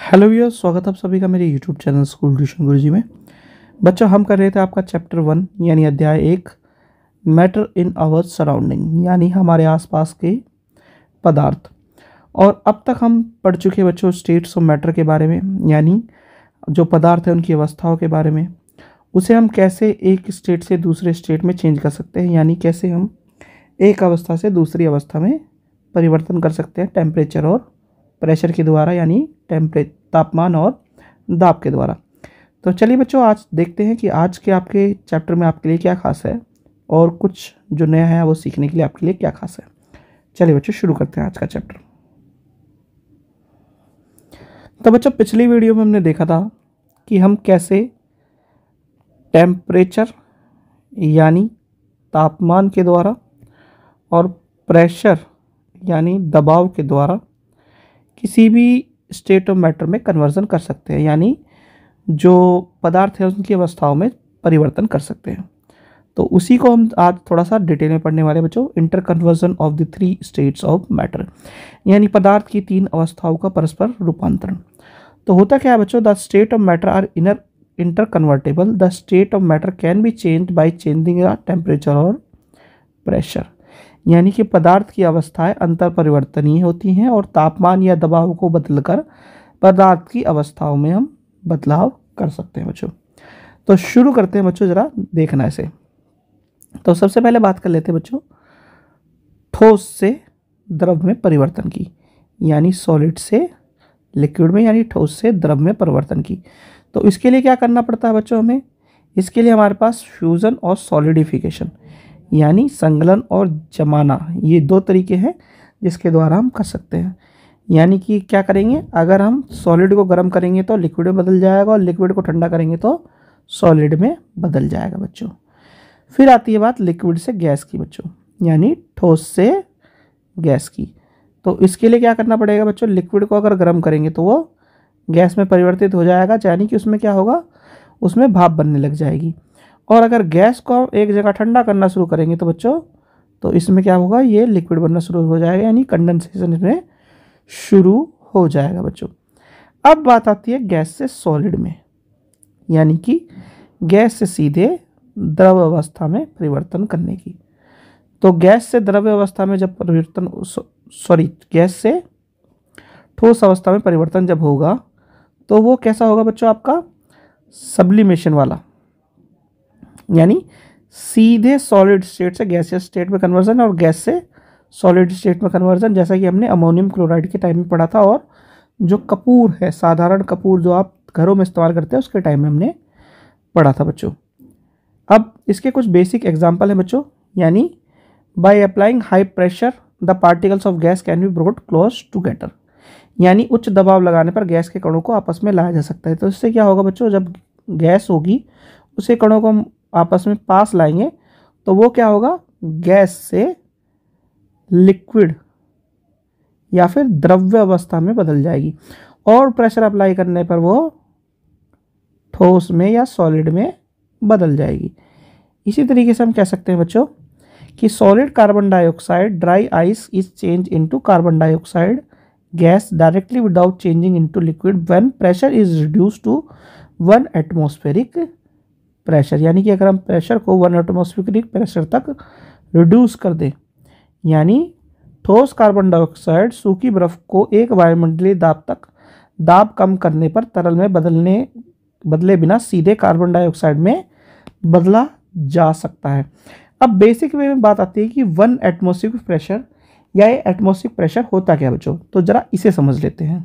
Hello यो स्वागत आप सभी का मेरे यूट्यूब चैनल स्कूल ट्यूशन गुरु जी में बच्चों हम कर रहे थे आपका चैप्टर वन यानी अध्याय एक मैटर इन आवर सराउंडिंग यानी हमारे आसपास के पदार्थ और अब तक हम पढ़ चुके बच्चों स्टेट्स ऑफ मैटर के बारे में यानी जो पदार्थ है उनकी अवस्थाओं के बारे में उसे हम कैसे एक स्टेट से दूसरे स्टेट में चेंज कर सकते हैं यानी कैसे हम एक अवस्था से दूसरी अवस्था में परिवर्तन कर सकते हैं टेम्परेचर और प्रेशर के द्वारा यानी टेम्परे तापमान और दाब के द्वारा तो चलिए बच्चों आज देखते हैं कि आज के आपके चैप्टर में आपके लिए क्या खास है और कुछ जो नया है वो सीखने के लिए आपके लिए क्या खास है चलिए बच्चों शुरू करते हैं आज का चैप्टर तो बच्चों पिछली वीडियो में हमने देखा था कि हम कैसे टेम्परेचर यानी तापमान के द्वारा और प्रेशर यानी दबाव के द्वारा किसी भी स्टेट ऑफ मैटर में कन्वर्जन कर सकते हैं यानी जो पदार्थ है उनकी अवस्थाओं में परिवर्तन कर सकते हैं तो उसी को हम आज थोड़ा सा डिटेल में पढ़ने वाले बच्चों inter conversion of the three states of matter यानी पदार्थ की तीन अवस्थाओं का परस्पर रूपांतरण तो होता क्या है बच्चों the state of matter are inner inter convertible the state of matter can be change by changing temperature और प्रेशर यानी कि पदार्थ की अवस्थाएं अंतर परिवर्तनीय होती हैं और तापमान या दबाव को बदलकर पदार्थ की अवस्थाओं में हम बदलाव कर सकते हैं बच्चों तो शुरू करते हैं बच्चों ज़रा देखना इसे तो सबसे पहले बात कर लेते हैं बच्चों ठोस से द्रव में परिवर्तन की यानी सॉलिड से लिक्विड में यानी ठोस से द्रव में परिवर्तन की तो इसके लिए क्या करना पड़ता है बच्चों हमें इसके लिए हमारे पास फ्यूज़न और सॉलिडिफिकेशन यानी संगलन और जमाना ये दो तरीके हैं जिसके द्वारा हम कर सकते हैं यानी कि क्या करेंगे अगर हम सॉलिड को गर्म करेंगे तो लिक्विड में बदल जाएगा और लिक्विड को ठंडा करेंगे तो सॉलिड में बदल जाएगा बच्चों फिर आती है बात लिक्विड से गैस की बच्चों यानी ठोस से गैस की तो इसके लिए क्या करना पड़ेगा बच्चों लिक्विड को अगर गर्म करेंगे तो वो गैस में परिवर्तित हो जाएगा यानी कि उसमें क्या होगा उसमें भाप बनने लग जाएगी और अगर गैस को हम एक जगह ठंडा करना शुरू करेंगे तो बच्चों तो इसमें क्या होगा ये लिक्विड बनना शुरू हो जाएगा यानी कंडेंसेशन इसमें शुरू हो जाएगा बच्चों अब बात आती है गैस से सॉलिड में यानी कि गैस से सीधे द्रव अवस्था में परिवर्तन करने की तो गैस से द्रव्य अवस्था में जब परिवर्तन सॉरी गैस से ठोस अवस्था में परिवर्तन जब होगा तो वो कैसा होगा बच्चों आपका सब्लिमेशन वाला यानी सीधे सॉलिड स्टेट से गैसियस स्टेट में कन्वर्जन और गैस से सॉलिड स्टेट में कन्वर्जन जैसा कि हमने अमोनियम क्लोराइड के टाइम में पढ़ा था और जो कपूर है साधारण कपूर जो आप घरों में इस्तेमाल करते हैं उसके टाइम में हमने पढ़ा था बच्चों अब इसके कुछ बेसिक एग्जाम्पल हैं बच्चों यानी by applying high pressure the particles of gas can be brought close together यानी उच्च दबाव लगाने पर गैस के कणों को आपस में लाया जा सकता है तो इससे क्या होगा बच्चों जब गैस होगी उसे कणों को आपस में पास लाएंगे तो वो क्या होगा गैस से लिक्विड या फिर द्रव्य अवस्था में बदल जाएगी और प्रेशर अप्लाई करने पर वो ठोस में या सॉलिड में बदल जाएगी इसी तरीके से हम कह सकते हैं बच्चों कि solid carbon dioxide dry ice is change into carbon dioxide gas directly without changing into liquid when pressure is reduce to one atmospheric pressure यानी कि अगर हम प्रेशर को वन एटमोस्फिक प्रेशर तक रिड्यूस कर दें यानी ठोस कार्बन डाइऑक्साइड सूखी बर्फ को एक वायुमंडलीय दाब तक दाब कम करने पर तरल में बदलने बदले बिना सीधे कार्बन डाइऑक्साइड में बदला जा सकता है अब बेसिक वे में बात आती है कि वन एटमोस्फिक प्रेशर या ये एटमोस्फिक प्रेशर होता क्या बच्चों तो ज़रा इसे समझ लेते हैं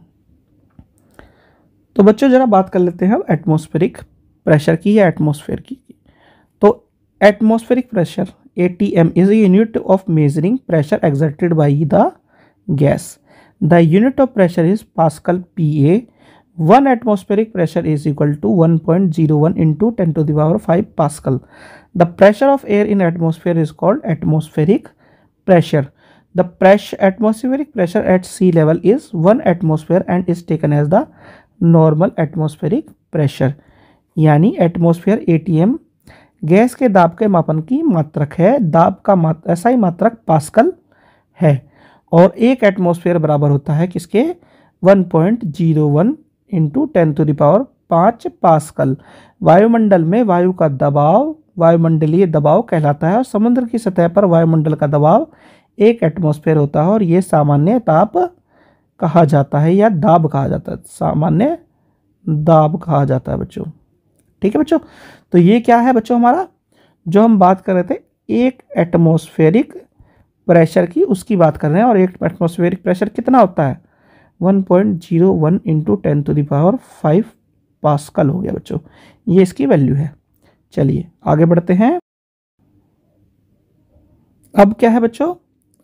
तो बच्चों ज़रा बात कर लेते हैं हम एटमोस्फेरिक प्रेशर की या एटमोसफेयर की तो atmospheric pressure A T M is unit of measuring pressure exerted by the gas the unit of pressure is pascal P A one atmospheric pressure is equal to one point zero one into ten to the power five pascal the pressure of air in atmosphere is called atmospheric pressure the press atmospheric pressure at sea level is one atmosphere and is taken as the normal atmospheric pressure यानी atmosphere ए gas के दाब के मापन की मात्रक है दाब का मात ही मात्रक पास्कल है और एक एटमॉस्फेयर बराबर होता है किसके 1.01 point zero one into ten to the power पाँच पासकल वायुमंडल में वायु का दबाव वायुमंडलीय दबाव कहलाता है और समुद्र की सतह पर वायुमंडल का दबाव एक एटमोसफेयर होता है और ये सामान्य ताप कहा जाता है या दाब कहा जाता है सामान्य दाब कहा जाता है बच्चों ठीक है बच्चों तो ये क्या है बच्चों हमारा जो हम बात कर रहे थे एक एटमोस्फेरिक प्रेशर की उसकी बात कर रहे हैं और एक एटमोस्फेरिक प्रेशर कितना होता है one point zero one into ten to the power five pascal हो गया बच्चों ये इसकी वैल्यू है चलिए आगे बढ़ते हैं अब क्या है बच्चों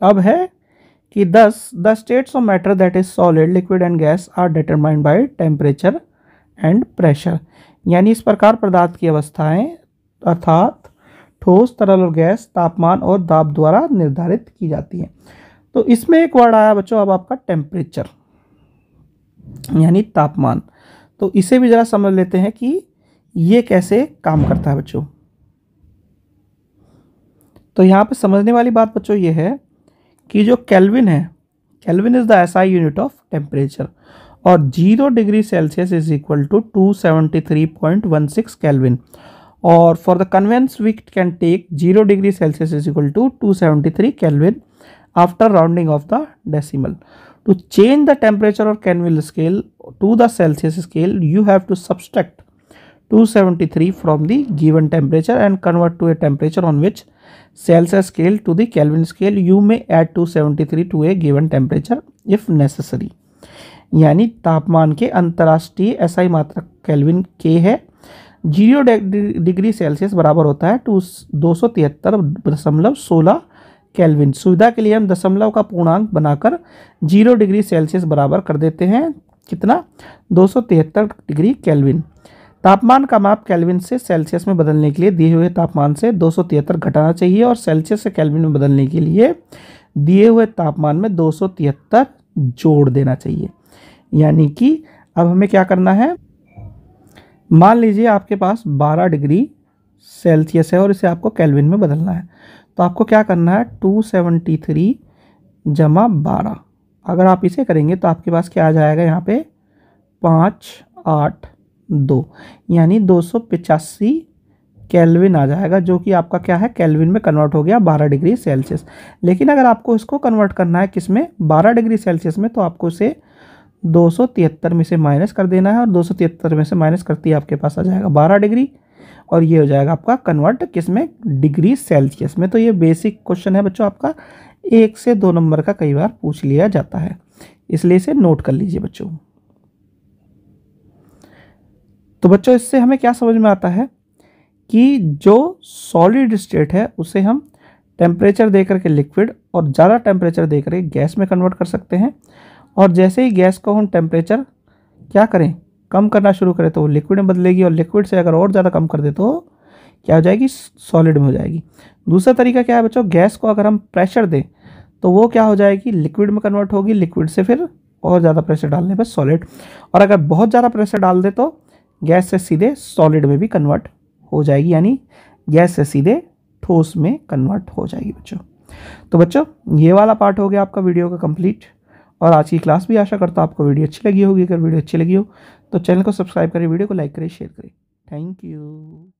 अब है कि दस the states of matter that is solid liquid and gas are determined by temperature and pressure यानी इस प्रकार पदार्थ की अवस्थाएं अर्थात ठोस तरल और गैस तापमान और दाब द्वारा निर्धारित की जाती हैं तो इसमें एक वर्ड आया बच्चों अब आपका टेम्परेचर यानी तापमान तो इसे भी ज़रा समझ लेते हैं कि ये कैसे काम करता है बच्चों तो यहाँ पर समझने वाली बात बच्चों ये है कि जो कैलविन है kelvin is the SI unit of temperature Or 0 degree Celsius is equal to 273.16 Kelvin. Or for the convenience, we can take 0 degree Celsius is equal to 273 Kelvin after rounding of the decimal. To change the temperature of Kenville scale to the Celsius scale, you have to subtract 273 from the given temperature and convert to a temperature on which Celsius scale to the Kelvin scale. You may add 273 to a given temperature if necessary. यानी तापमान के अंतर्राष्ट्रीय SI मात्रक kelvin के है zero degree Celsius बराबर होता है टू दो सौ तिहत्तर दशमलव सोलह कैलविन सुविधा के लिए हम दशमलव का पूर्णांक बनाकर जीरो डिग्री सेल्सियस बराबर कर देते हैं कितना दो सौ तिहत्तर डिग्री कैलविन तापमान का माप कैलविन से सेल्सियस में बदलने के लिए दिए हुए तापमान से दो सौ तिहत्तर घटाना चाहिए और सेल्सियस से कैलविन में बदलने के लिए दिए हुए तापमान में दो सौ तिहत्तर जोड़ देना चाहिए यानी कि अब हमें क्या करना है मान लीजिए आपके पास 12 डिग्री सेल्सियस है और इसे आपको कैलविन में बदलना है तो आपको क्या करना है 273 जमा बारह अगर आप इसे करेंगे तो आपके पास क्या आ जाएगा यहाँ पे पाँच आठ दो यानी दो सौ पचासी कैलविन आ जाएगा जो कि आपका क्या है कैलविन में कन्वर्ट हो गया 12 डिग्री सेल्सियस लेकिन अगर आपको इसको कन्वर्ट करना है किस में 12 डिग्री सेल्सियस में तो आपको इसे 273 में से माइनस कर देना है और 273 में से माइनस करती है आपके पास आ जाएगा 12 डिग्री और ये हो जाएगा आपका कन्वर्ट किस में डिग्री सेल्सियस में तो ये बेसिक क्वेश्चन है बच्चों आपका एक से दो नंबर का कई बार पूछ लिया जाता है इसलिए इसे नोट कर लीजिए बच्चों तो बच्चों इससे हमें क्या समझ में आता है कि जो सॉलिड स्टेट है उसे हम टेम्परेचर दे करके लिक्विड और ज़्यादा टेम्परेचर दे करके गैस में कन्वर्ट कर सकते हैं और जैसे ही गैस को हम टेम्परेचर क्या करें कम करना शुरू करें तो वो लिक्विड में बदलेगी और लिक्विड से अगर और ज़्यादा कम कर दे तो क्या हो जाएगी सॉलिड में हो जाएगी दूसरा तरीका क्या है बच्चों गैस को अगर हम प्रेशर दें तो वो क्या हो जाएगी लिक्विड में कन्वर्ट होगी लिक्विड से फिर और ज़्यादा प्रेशर डालने पर सॉलिड और अगर बहुत ज़्यादा प्रेशर डाल दे तो गैस से सीधे सॉलिड में भी कन्वर्ट हो जाएगी यानी गैस से सीधे ठोस में कन्वर्ट हो जाएगी बच्चों तो बच्चों ये वाला पार्ट हो गया आपका वीडियो का कंप्लीट और आज की क्लास भी आशा करता हूँ आपको वीडियो अच्छी लगी होगी अगर वीडियो अच्छी लगी हो तो चैनल को सब्सक्राइब करें वीडियो को लाइक करें शेयर करें थैंक यू